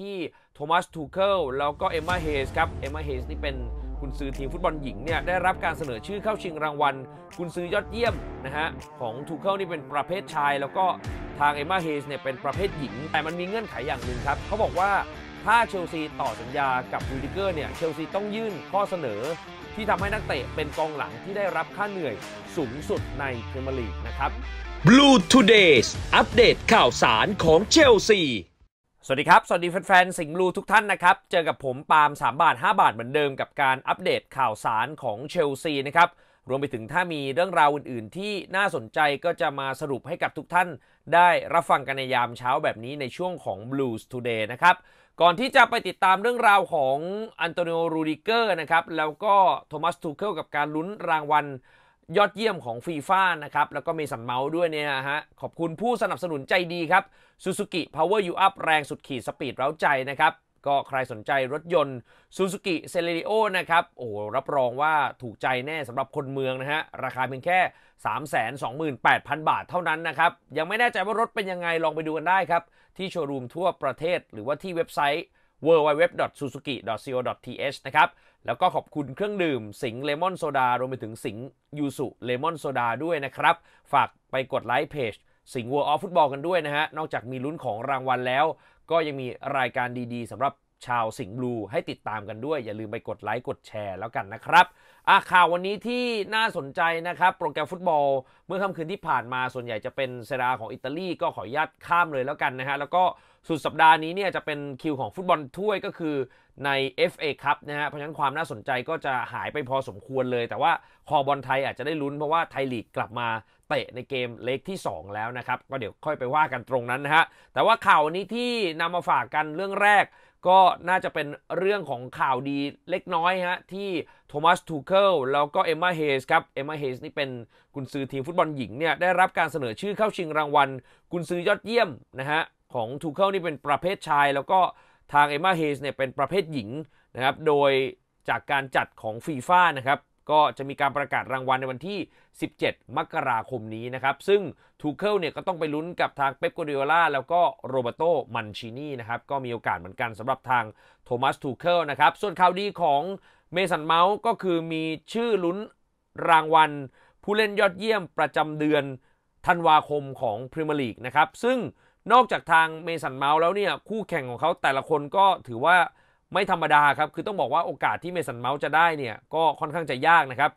ที่โทมัสทูเคิลแล้วก็เอมมาเฮสครับเอมมาเฮสนี่เป็นคุณซื้อทีมฟุตบอลหญิงเนี่ยได้รับการเสนอชื่อเข้าชิงรางวัล คุณซื้อยอดเยี่ยมนะฮะของทูเคิลนี่เป็นประเภทชาย แล้วก็ทางเอมมาเฮสเนี่ยเป็นประเภทหญิง แต่มันมีเงื่อนไขอย่างหนึ่งครับเขาบอกว่าถ้าเชลซีต่อสัญญากับรูดิเกอร์เนี่ย เชลซีต้องยื่นข้อเสนอที่ทำให้นักเตะเป็นกองหลังที่ได้รับค่าเหนื่อยสูงสุดในพรเมีร์ลีกนะครับ Blue Todays อัปเดตข่าวสารของเชลซีสวัสดีครับ สวัสดีแฟนๆสิงห์ลูทุกท่านนะครับ เจอกับผมปาล์ม3 บาท 5 บาทเหมือนเดิมกับการอัปเดตข่าวสารของเชลซีนะครับ รวมไปถึงถ้ามีเรื่องราวอื่นๆ ที่น่าสนใจก็จะมาสรุปให้กับทุกท่านได้รับฟังกันในยามเช้าแบบนี้ในช่วงของ Blues Today นะครับ ก่อนที่จะไปติดตามเรื่องราวของอันโตนิโอรูดิเกอร์นะครับ แล้วก็โทมัสทูเคิลกับการลุ้นรางวัลยอดเยี่ยมของฟีฟ่านะครับ แล้วก็มีสัมเมาด้วยเนี่ยฮะขอบคุณผู้สนับสนุนใจดีครับซูซูกิพาวเวอร์ยูอัพแรงสุดขีด สปีดเร้าใจนะครับ ก็ใครสนใจรถยนต์ซูซูกิเซเลริโอนะครับโอ้รับรองว่าถูกใจแน่สำหรับคนเมืองนะฮะราคาเพียงแค่ 328,000 บาทเท่านั้นนะครับ ยังไม่แน่ใจว่ารถเป็นยังไง ลองไปดูกันได้ครับที่โชว์รูมทั่วประเทศหรือว่าที่เว็บไซต์ www.suzuki.co.th นะครับแล้วก็ขอบคุณเครื่องดื่มสิงเลมอนโซดารวมไปถึงสิงยูสุเลมอนโซดาด้วยนะครับ ฝากไปกดไลค์เพจสิงวัวออฟฟุตบอลกันด้วยนะฮะ นอกจากมีลุ้นของรางวัลแล้ว ก็ยังมีรายการดีๆสำหรับชาวสิงห์บลู ให้ติดตามกันด้วยอย่าลืมไปกดไลค์กดแชร์แล้วกันนะครับ อ่ะ ข่าววันนี้ที่น่าสนใจนะครับ โปรแกรมฟุตบอล เมื่อค่ำคืนที่ผ่านมาส่วนใหญ่จะเป็นเซราของอิตาลีก็ขออนุญาตข้ามเลยแล้วกันนะฮะแล้วก็สุดสัปดาห์นี้เนี่ยจะเป็นคิวของฟุตบอลถ้วยก็คือใน FA ครับนะฮะเพราะฉะนั้นความน่าสนใจก็จะหายไปพอสมควรเลย แต่ว่าคอบอลไทยอาจจะได้ลุ้นเพราะว่าไทยลีกกลับมาเตะในเกมเล็กที่ 2 แล้วนะครับก็เดี๋ยวค่อยไปว่ากันตรงนั้นนะฮะแต่ว่าข่าวนี้ที่นำมาฝากกันเรื่องแรกก็น่าจะเป็นเรื่องของข่าวดีเล็กน้อยฮะที่โทมัสทูเคิลแล้วก็เอมมาเฮสครับเอมมาเฮสนี่เป็นกุนซือทีมฟุตบอลหญิงเนี่ยได้รับการเสนอชื่อเข้าชิงรางวัล กุนซือยอดเยี่ยมนะฮะของทูเคิลนี่เป็นประเภทชาย แล้วก็ทางเอมมาเฮสเนี่ยเป็นประเภทหญิงนะครับโดยจากการจัดของฟีฟ่านะครับก็จะมีการประกาศรางวัลในวันที่ 17 มกราคมนี้นะครับ ซึ่งทูเคิลเนี่ย ก็ต้องไปลุ้นกับทางเป๊ปกัดิโอลาแล้วก็โรเบโต มันชินีนะครับ ก็มีโอกาสเหมือนกันสำหรับทางโทมัส ทูเคิลนะครับ ส่วนข่าวดีของเมสันเมาส์ก็คือมีชื่อลุ้นรางวัล ผู้เล่นยอดเยี่ยมประจำเดือนธันวาคมของพรีเมียร์ลีกนะครับ ซึ่งนอกจากทางเมสันเมาส์แล้วเนี่ย คู่แข่งของเขาแต่ละคนก็ถือว่าไม่ธรรมดาครับ คือต้องบอกว่าโอกาสที่เมสันเมาส์จะได้เนี่ย ก็ค่อนข้างจะยากนะครับ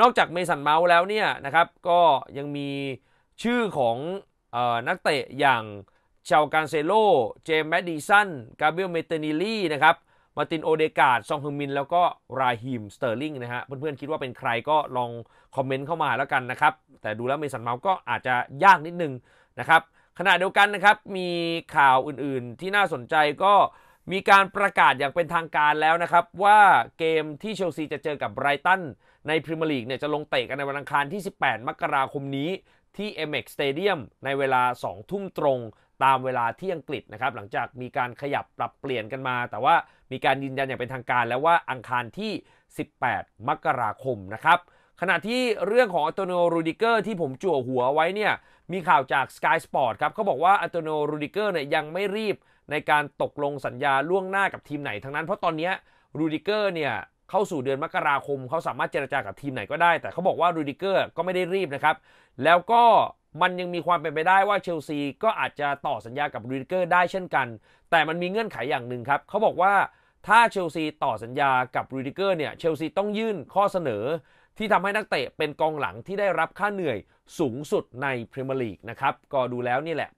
นอกจากเมสันเมาส์แล้วเนี่ยนะครับ ก็ยังมีชื่อของออนักเตะอย่างเชาการเซโล เจมส์แมดดิสัน กาเบรียลเมเตนิลี่นะครับ มาตินโอเดกาดซองฮึงมิน แล้วก็ ราฮิม สเตอร์ลิงนะฮะ เพื่อนๆคิดว่าเป็นใครก็ลองคอมเมนต์เข้ามาแล้วกันนะครับ แต่ดูแล้วเมสันเมาส์ก็อาจจะยากนิดนึงนะครับ ขณะเดียวกันนะครับ มีข่าวอื่น ๆที่น่าสนใจก็มีการประกาศอย่างเป็นทางการแล้วนะครับว่าเกมที่เชลซีจะเจอกับไบรตันในพรีเมียร์ลีกเนี่ยจะลงเตะกันในวันอังคารที่ 18 มกราคมนี้ที่เเอม็กสเตเดียมในเวลา 2 ทุ่มตรงตามเวลาที่อังกฤษนะครับ หลังจากมีการขยับปรับเปลี่ยนกันมา แต่ว่ามีการยืนยันอย่างเป็นทางการแล้วว่าอังคารที่ 18 มกราคมนะครับขณะที่เรื่องของอัตโนรูดิเกอร์ที่ผมจั่วหัวไว้เนี่ยมีข่าวจาก Sky Sport ครับเขาบอกว่าอัตโนรูดิเกอร์เนี่ยยังไม่รีบในการตกลงสัญญาล่วงหน้ากับทีมไหนทั้งนั้นเพราะตอนนี้รูดิเกอร์เนี่ยเข้าสู่เดือนมกราคม เขาสามารถเจรจากับทีมไหนก็ได้ แต่เขาบอกว่ารูดิเกอร์ก็ไม่ได้รีบนะครับ แล้วก็มันยังมีความเป็นไปได้ว่าเชลซีก็อาจจะต่อสัญญากับรูดิเกอร์ได้เช่นกัน แต่มันมีเงื่อนไขยอย่างหนึ่งครับเขาบอกว่าถ้าเชลซีต่อสัญญากับรูดิเกอร์เนี่ยเชลซีต้องยื่นข้อเสนอ ที่ทำให้นักเตะเป็นกองหลังที่ได้รับค่าเหนื่อยสูงสุดในพรีเมียร์ลีกนะครับก็ดูแล้วนี่แหละ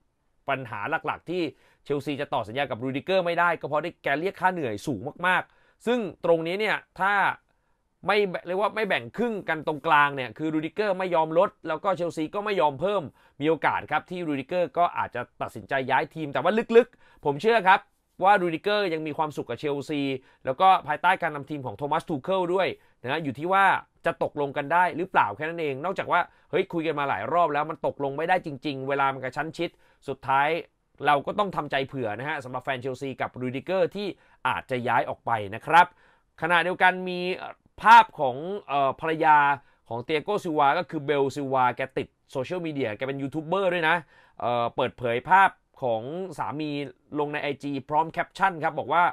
ปัญหาหลักๆ ที่เชลซีจะต่อสัญญากับรูดิเกอร์ไม่ได้ ก็เพราะได้แกเรียกค่าเหนื่อยสูงมากๆ ซึ่งตรงนี้เนี่ยถ้าไม่เรียกว่าไม่แบ่งครึ่งกันตรงกลางเนี่ยคือรูดิเกอร์ไม่ยอมลด แล้วก็เชลซีก็ไม่ยอมเพิ่ม มีโอกาสครับที่รูดิเกอร์ก็อาจจะตัดสินใจย้ายทีมแต่ว่าลึกๆ ผมเชื่อครับว่ารูดิเกอร์ยังมีความสุขกับเชลซี แล้วก็ภายใต้การนำทีมของโทมัสทูเคิลด้วยนะอยู่ที่ว่าจะตกลงกันได้หรือเปล่าแค่นั้นเอง นอกจากว่าเฮ้ยคุยกันมาหลายรอบแล้วมันตกลงไม่ได้จริงๆเวลามันกระชั้นชิดสุดท้ายเราก็ต้องทำใจเผื่อนะฮะสำหรับแฟนเชลซีกับรูดิเกอร์ที่อาจจะย้ายออกไปนะครับ ขณะเดียวกันมีภาพของภรรยาของเตียโกซิวา ก็คือเบลซิวา แกติดโซเชียลมีเดียแกเป็นยูทูบเบอร์ด้วยนะเเปิดเผยภาพของสามีลงใน IG พร้อมแคปชั่นครับ บอกว่า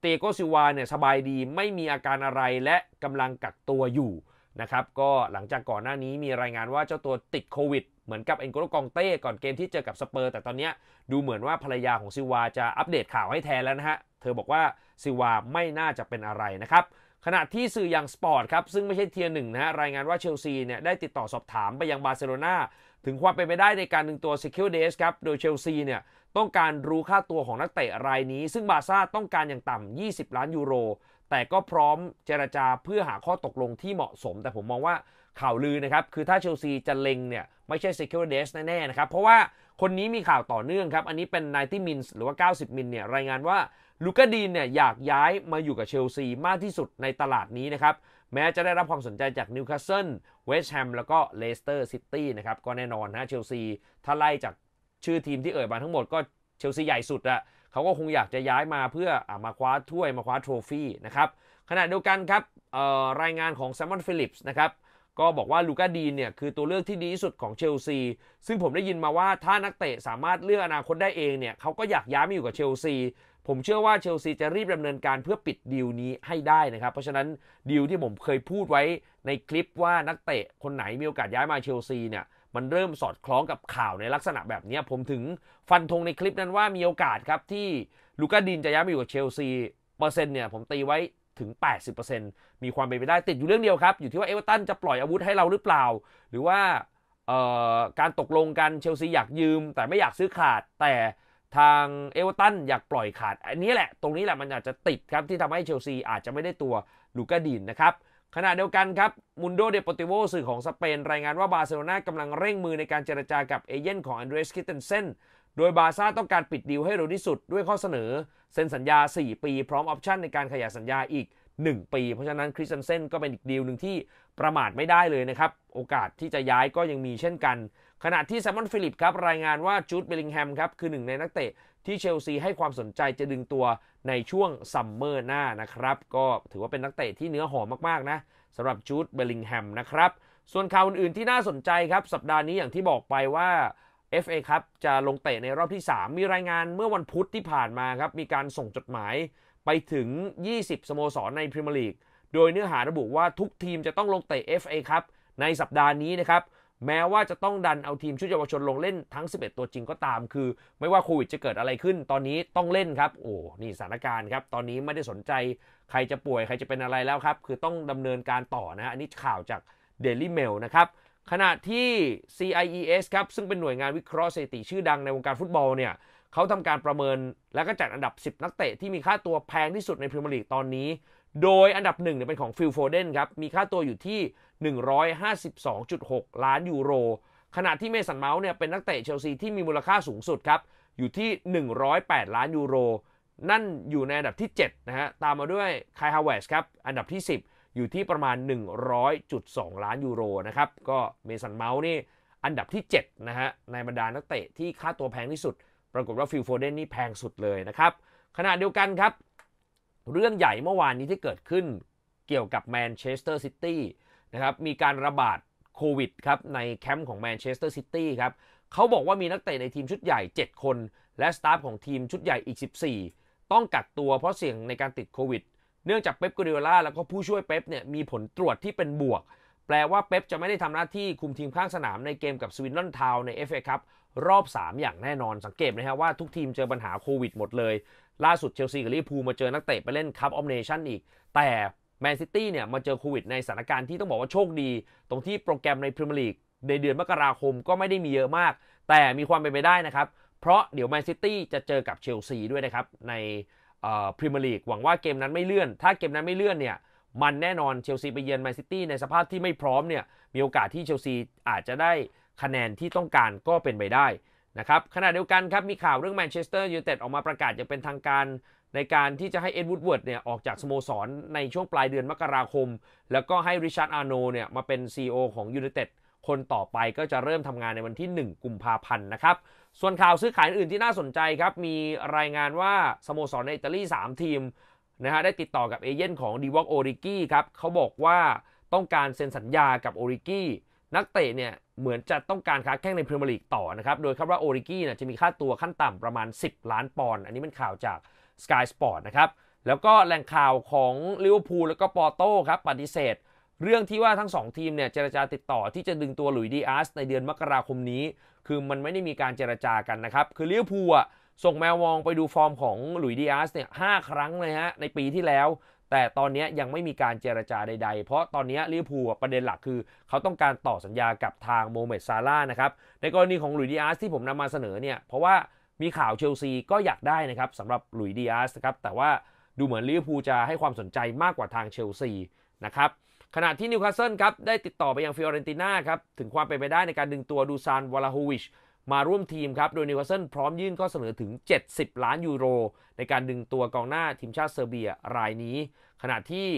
เตยโกซิวาเนี่ยสบายดีไม่มีอาการอะไรและกำลังกักตัวอยู่ นะครับก็หลังจากก่อนหน้านี้มีรายงานว่าเจ้าตัวติดโควิดเหมือนกับเอ็นโกโลกองเต้ก่อนเกมที่เจอกับสเปอร์ แต่ตอนนี้ดูเหมือนว่าภรรยาของซิวาจะอัปเดตข่าวให้แทนแล้วนะฮะ เธอบอกว่าซิวาไม่น่าจะเป็นอะไรนะครับ ขณะที่สื่ออย่างสปอร์ตครับซึ่งไม่ใช่เทียร์หนึ่งนะฮะ รายงานว่าเชลซีเนี่ยได้ติดต่อสอบถามไปยังบาร์เซโลนาถึงความเป็นไปได้ในการดึงตัวซิคิวเดสครับ โดยเชลซีเนี่ยต้องการรู้ค่าตัวของนักเตะรายนี้ซึ่งบาซ่าต้องการอย่างต่ำ20 ล้านยูโรแต่ก็พร้อมเจรจาเพื่อหาข้อตกลงที่เหมาะสม แต่ผมมองว่าข่าวลือนะครับ คือถ้าเชลซีจะเล็งเนี่ยไม่ใช่ Secure เดสแน่ ๆ นะครับ เพราะว่าคนนี้มีข่าวต่อเนื่องครับ อันนี้เป็น90มิลหรือว่า 90มิลเนี่ยรายงานว่าลูกาดีนเนี่ยอยากย้ายมาอยู่กับเชลซี มากที่สุดในตลาดนี้นะครับ แม้จะได้รับความสนใจจากนิวคาสเซิลเวสต์แฮมแล้วก็เลสเตอร์ซิตี้นะครับก็แน่นอนนะเชลซี ถ้าไล่จากชื่อทีมที่เอ่ยมาทั้งหมดก็เชลซีใหญ่สุดอะเขาก็คงอยากจะย้ายมาเพื่ออมาคว้าถ้วยมาคว้าโทรฟี่นะครับขณะเดียวกันครับรายงานของแซมมอนฟิลิปส์นะครับก็บอกว่าลูก้าดีนเนี่ย คือตัวเลือกที่ดีที่สุดของเชลซีซึ่งผมได้ยินมาว่าถ้านักเตะสามารถเลือกอนาคตได้เองเนี่ยเขาก็อยากย้ายมาอยู่กับเชลซีผมเชื่อว่าเชลซีจะรีบดำเนินการเพื่อปิดดีลนี้ให้ได้นะครับ เพราะฉะนั้นดีลที่ผมเคยพูดไว้ในคลิปว่านักเตะคนไหนมีโอกาสย้ายมาเชลซีเนี่ยมันเริ่มสอดคล้องกับข่าวในลักษณะแบบนี้ผมถึงฟันธงในคลิปนั้นว่ามีโอกาสครับที่ลูก้าดีนจะย้ายมาอยู่กับเชลซีเปอร์เซ็นต์เนี่ยผมตีไว้ถึง 80%มีความเป็นไปได้ติดอยู่เรื่องเดียวครับ อยู่ที่ว่าเอเวอรตันจะปล่อยอาวุธให้เราหรือเปล่า หรือว่าการตกลงกันเชลซีอยากยืม แต่ไม่อยากซื้อขาดแต่ทางเอเวอรตันอยากปล่อยขาดอันนี้แหละตรงนี้แหละ มันอาจจะติดครับ ที่ทำให้เชลซีอาจจะไม่ได้ตัวลูกาดินนะครับขณะเดียวกันครับมุนโดเดปติโวสื่อของสเปนรายงานว่าบาร์เซโลนากำลังเร่งมือในการเจรจากับเอเย่นของอันเดรสคิตเทนเซนโดยบาซ่าต้องการปิดดีลให้เร็วที่สุดด้วยข้อเสนอเซ็นสัญญา 4 ปีพร้อมออปชั่นในการขยายสัญญาอีก 1 ปีเพราะฉะนั้นคริสเซนเซนก็เป็นอีกดีลหนึ่งที่ประมาทไม่ได้เลยนะครับ โอกาสที่จะย้ายก็ยังมีเช่นกัน ขณะที่แซมมอนฟิลิปครับรายงานว่าจูดเบลิงแฮมครับคือหนึ่ง ในนักเตะ ที่เชลซีให้ความสนใจจะดึงตัวในช่วงซัมเมอร์หน้านะครับก็ถือว่าเป็นนักเตะที่เนื้อหอมมากๆนะสำหรับจูดเบลิงแฮมนะครับส่วนข่าวอื่นๆที่น่าสนใจครับสัปดาห์นี้อย่างที่บอกไปว่า FA ครับจะลงเตะในรอบที่ 3 มีรายงานเมื่อวันพุธที่ผ่านมาครับ มีการส่งจดหมายไปถึง 20 สโมสรในพรีเมียร์ลีกโดยเนื้อหาระบุว่าทุกทีมจะต้องลงเตะ FA ครับในสัปดาห์นี้นะครับ แม้ว่าจะต้องดันเอาทีมชุดเยาวชนลงเล่นทั้ง 11 ตัวจริงก็ตาม คือไม่ว่าโควิดจะเกิดอะไรขึ้น ตอนนี้ต้องเล่นครับ โอ้นี่สถานการณ์ครับตอนนี้ไม่ได้สนใจใครจะป่วยใครจะเป็นอะไรแล้วครับคือต้องดำเนินการต่อนะอันนี้ข่าวจาก Daily Mail นะครับขณะที่ CIES ครับซึ่งเป็นหน่วยงานวิเคราะห์สถิติชื่อดังในวงการฟุตบอลเนี่ยเขาทำการประเมินและก็จัดอันดับ 10 นักเตะ ที่มีค่าตัวแพงที่สุดในพรีเมียร์ลีกตอนนี้ โดยอันดับหนึ่งเนี่ยเป็นของฟิลโฟเดนครับมีค่าตัวอยู่ที่ 152.6 ล้านยูโรขณะที่เมสันเมาส์เนี่ยเป็นนักเตะเชลซีที่มีมูลค่าสูงสุดครับอยู่ที่ 108 ล้านยูโรนั่นอยู่ในอันดับที่7นะฮะตามมาด้วยไคฮาวเวสครับอันดับที่ 10อยู่ที่ประมาณ 100.2 ล้านยูโรนะครับ ก็เมสันเมาส์นี่อันดับที่7นะฮะในบรรดานักเตะ ที่ค่าตัวแพงที่สุด ปรากฏว่าฟิลโฟเดนนี่แพงสุดเลยนะครับ ขณะเดียวกันครับ เรื่องใหญ่เมื่อวานนี้ที่เกิดขึ้นเกี่ยวกับแมนเชสเตอร์ซิตี้นะครับมีการระบาดโควิดครับในแคมป์ของแมนเชสเตอร์ซิตี้ครับเขาบอกว่ามีนักเตะในทีมชุดใหญ่ 7 คนและสตาฟของทีมชุดใหญ่อีก14ต้องกักตัวเพราะเสี่ยงในการติดโควิดเนื่องจากเป๊ปกัริโอลา แล้วก็ผู้ช่วยเป๊ป เนี่ย มีผลตรวจที่เป็นบวก แปลว่าเป๊ปจะไม่ได้ทำหน้าที่คุมทีมข้างสนามในเกมกับสวินลอนทาวใน FA ครับ รอบ 3 อย่างแน่นอน สังเกตนะครับว่าทุกทีมเจอปัญหาโควิด หมดเลย ล่าสุดเชลซีกับลิเวอร์พูลมาเจอนักเตะไปเล่นคัพออมเนชั่นอีก แต่แมนซิตี้เนี่ยมาเจอโควิดในสถานการณ์ที่ต้องบอกว่าโชคดี ตรงที่โปรแกรมในพรีเมียร์ลีกในเดือนมกราคมก็ไม่ได้มีเยอะมาก แต่มีความเป็นไปได้นะครับ เพราะเดี๋ยวแมนซิตี้จะเจอกับเชลซีด้วยนะครับในพรีเมียร์ลีกหวังว่าเกมนั้นไม่เลื่อน ถ้าเกมนั้นไม่เลื่อนเนี่ย มันแน่นอนเชลซีไปเยือนแมนซิตี้ในสภาพที่ไม่พร้อมเนี่ย มีโอกาสที่เชลซีอาจจะได้คะแนนที่ต้องการก็เป็นไปได้นะครับขณะเดียวกันครับ มีข่าวเรื่องแมนเชสเตอร์ยูไนเต็ดออกมาประกาศ อย่างเป็นทางการในการที่จะให้เอ็ดวูดเวิร์ดเนี่ยออกจากสโมสรในช่วงปลายเดือนมกราคม แล้วก็ให้ริชาร์ด อาร์โนเนี่ยมาเป็น CEO ของยูไนเต็ดคนต่อไปก็จะเริ่มทำงานในวันที่ 1 กุมภาพันธ์นะครับส่วนข่าวซื้อขายอื่นที่น่าสนใจครับ มีรายงานว่า สโมสรในอิตาลี3ทีมนะฮะได้ติดต่อกับเอเย่นของดีวอกโอริกี้ครับ เขาบอกว่าต้องการเซ็นสัญญากับโอริกี้นักเตะเนี่ย เหมือนจะต้องการค้าแข้งในพรีเมียร์ลีกต่อนะครับ โดยคาดว่าโอริกี้เนี่ยจะมีค่าตัวขั้นต่ำประมาณ 10 ล้านปอนด์อันนี้เป็นข่าวจาก Sky Sport นะครับแล้วก็แหล่งข่าวของลิเวอร์พูลแล้วก็ปอร์โต้ครับปฏิเสธเรื่องที่ว่าทั้ง 2 ทีมเนี่ยเจรจาติดต่อที่จะดึงตัวหลุยดีอาสในเดือนมกราคมนี้ คือมันไม่ได้มีการเจรจากันนะครับ คือเลี้ยวพูอ่ะ ส่งแมววองไปดูฟอร์มของหลุยดีอาสเนี่ยห้าครั้งเลยฮะในปีที่แล้ว แต่ตอนนี้ยังไม่มีการเจรจาใดๆ เพราะตอนนี้ลิเวอร์พูลประเด็นหลักคือเขาต้องการต่อสัญญากับทางโมเมสซาร่านะครับในกรณีของหลุยดีอาสที่ผมนำมาเสนอเนี่ยเพราะว่ามีข่าวเชลซีก็อยากได้นะครับสำหรับหลุยดีอาสครับแต่ว่าดูเหมือนลิเวอร์พูลจะให้ความสนใจมากกว่าทางเชลซีนะครับขณะที่นิวคาสเซิลครับได้ติดต่อไปยังฟิออเรนติน่าครับ ถึงความเป็นไปได้ในการดึงตัวดูซานวาลาฮูวิชมาร่วมทีมครับ โดยนิวคาสเซิลพร้อมยื่นข้อเสนอถึง 70 ล้าน ยูโร ในการดึงตัวกองหน้าทีมชาติเซอร์เบียรายนี้ ขณะที่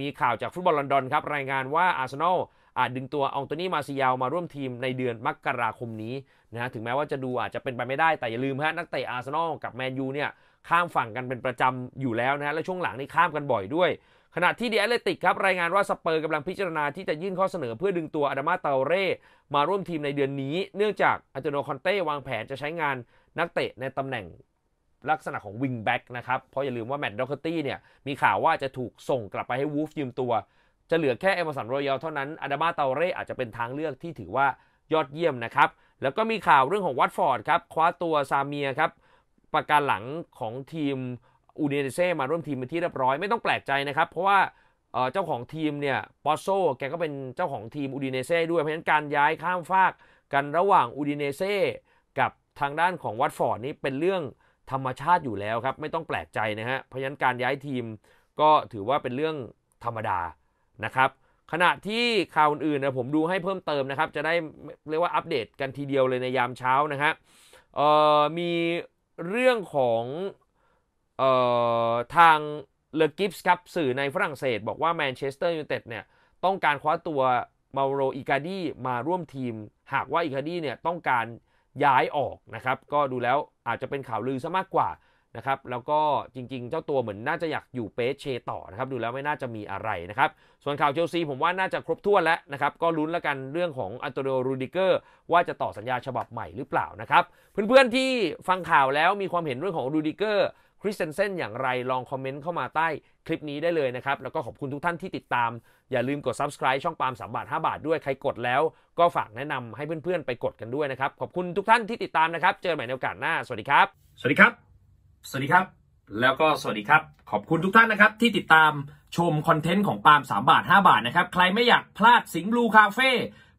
มีข่าวจากฟุตบอลลอนดอนครับ รายงานว่าอาร์เซนอลอาจดึงตัวอองตัวนี้มาซิยาวมาร่วมทีมในเดือนมกราคมนี้นะถึงแม้ว่าจะดูอาจจะเป็นไปไม่ได้แต่อย่าลืมฮะนักเตะอาร์เซนอลกับแมนยูเนี่ยข้ามฝั่งกันเป็นประจำอยู่แล้วนะฮะและช่วงหลังนี่ข้ามกันบ่อยด้วย ขณะที่เดอยร์เลติกครับรายงานว่าสเปอร์กำลังพิจารณา ที่จะยื่นข้อเสนอเพื่อดึงตัวอาดามาเตาเร่มาร่วมทีมในเดือนนี้ เนื่องจากอันโตโนคอนเต้วางแผนจะใช้งานนักเตะในตำแหน่งลักษณะของวิงแบ็กนะครับเพราะอย่าลืมว่าแมตต์ด็อกเตอร์ตี้เนี่ยมีข่าวว่าจะถูกส่งกลับไปให้วูฟยืมตัวจะเหลือแค่เอเมอร์สันรอยัลเท่านั้นอาดามาเตาเร่อาจจะเป็นทางเลือกที่ถือว่ายอดเยี่ยมนะครับ แล้วก็มีข่าวเรื่องของวัตฟอร์ดครับ คว้าตัวซาเมียครับ ประการหลังของทีมอูเดเนเซ่มาร่วมทีมเป็นที่เรียบร้อย ไม่ต้องแปลกใจนะครับ เพราะว่าเจ้าของทีมเนี่ย ปอโซแกก็เป็นเจ้าของทีมอูดิเนเซ่ด้วย เพราะฉะนั้นการย้ายข้ามฟากกันระหว่างอูดิเนเซ่กับทางด้านของวัตฟอร์ดนี่เป็นเรื่องธรรมชาติอยู่แล้วครับ ไม่ต้องแปลกใจนะฮะ เพราะฉะนั้นการย้ายทีมก็ถือว่าเป็นเรื่องธรรมดานะครับขณะที่ข่าวอื่นๆนะผมดูให้เพิ่มเติมนะครับ จะได้เรียกว่าอัปเดตกันทีเดียวเลยในยามเช้านะฮะมีเรื่องของออทางเลกิฟส์ครับสื่อในฝรั่งเศสบอกว่าแมนเชสเตอร์ยูไนเต็ดเนี่ยต้องการคว้าตัวมาโรอิกาดีมาร่วมทีม หากว่าอิกาดีเนี่ยต้องการย้ายออกนะครับ ก็ดูแล้วอาจจะเป็นข่าวลือซะมากกว่านะครับแล้วก็จริงๆ เจ้าตัวเหมือนน่าจะอยากอยู่เปเชต่อนะครับดูแล้วไม่น่าจะมีอะไรนะครับ ส่วนข่าวเชลซีผมว่าน่าจะครบถ้วนแล้วนะครับ ก็ลุ้นแล้วกันเรื่องของอันโตนิโอรูดิเกอร์ว่าจะต่อสัญญาฉบับใหม่หรือเปล่านะครับ เพื่อนๆที่ฟังข่าวแล้วมีความเห็นเรื่องของรูดิเกอร์คริสเซนเซนอย่างไรลองคอมเมนต์เข้ามาใต้คลิปนี้ได้เลยนะครับแล้วก็ขอบคุณทุกท่านที่ติดตามอย่าลืมกด subscribe ช่องปาล์ม3บาท5บาทด้วยใครกดแล้วก็ฝากแนะนำให้เพื่อนๆไปกดกันด้วยนะครับขอบคุณทุกท่านที่ติดตามนะครับ เจอใหม่ในโอกาสหน้าสวัสดีครับสวัสดีครับสวัสดีครับ แล้วก็สวัสดีครับ ขอบคุณทุกท่านนะครับที่ติดตามชมคอนเทนต์ของปาล์ม3 บาท 5 บาทนะครับ ใครไม่อยากพลาดสิงห์บลูคาเฟ่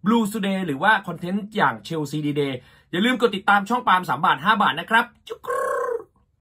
บลูสดเดย์หรือว่าคอนเทนต์อย่างเชลซีดีเดย์อย่าลืมกดติดตามช่องปาล์ม3 บาท 5 บาทนะครับจุ๊ก